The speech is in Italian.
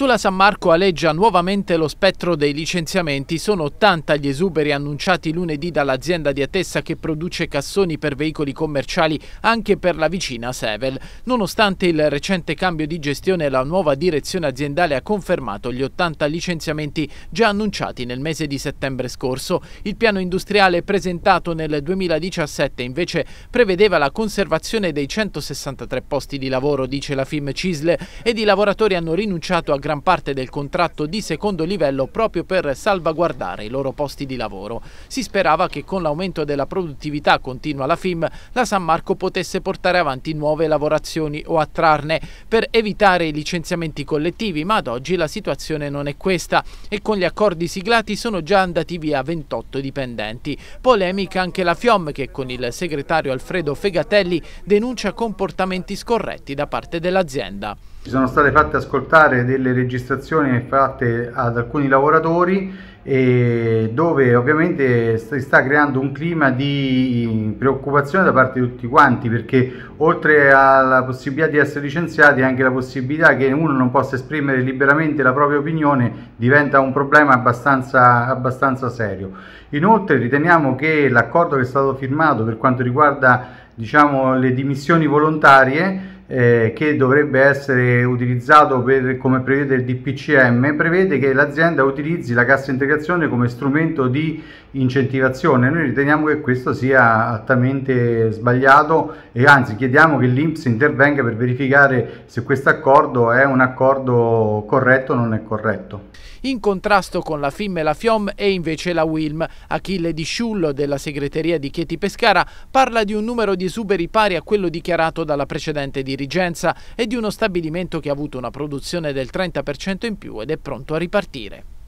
Sulla San Marco aleggia nuovamente lo spettro dei licenziamenti. Sono 80 gli esuberi annunciati lunedì dall'azienda di Atessa che produce cassoni per veicoli commerciali anche per la vicina Sevel. Nonostante il recente cambio di gestione, la nuova direzione aziendale ha confermato gli 80 licenziamenti già annunciati nel mese di settembre scorso. Il piano industriale presentato nel 2017 invece prevedeva la conservazione dei 163 posti di lavoro, dice la FIM Cisle, ed i lavoratori hanno rinunciato a grandi gran parte del contratto di secondo livello proprio per salvaguardare i loro posti di lavoro. Si sperava che con l'aumento della produttività continua la FIM, la San Marco potesse portare avanti nuove lavorazioni o attrarne per evitare i licenziamenti collettivi, ma ad oggi la situazione non è questa e con gli accordi siglati sono già andati via 28 dipendenti. Polemica anche la FIOM che con il segretario Alfredo Fegatelli denuncia comportamenti scorretti da parte dell'azienda. Ci sono state fatte ascoltare delle registrazioni fatte ad alcuni lavoratori dove ovviamente si sta creando un clima di preoccupazione da parte di tutti quanti perché oltre alla possibilità di essere licenziati anche la possibilità che uno non possa esprimere liberamente la propria opinione diventa un problema abbastanza, abbastanza serio. Inoltre riteniamo che l'accordo che è stato firmato per quanto riguarda diciamo, le dimissioni volontarie eh, che dovrebbe essere utilizzato per, come prevede il DPCM, prevede che l'azienda utilizzi la cassa integrazione come strumento di incentivazione. Noi riteniamo che questo sia altamente sbagliato e anzi chiediamo che l'Inps intervenga per verificare se questo accordo è un accordo corretto o non è corretto. In contrasto con la FIM e la FIOM è invece la WILM. Achille Di Sciullo della segreteria di Chieti Pescara parla di un numero di esuberi pari a quello dichiarato dalla precedente direzione dirigenza e di uno stabilimento che ha avuto una produzione del 30% in più ed è pronto a ripartire.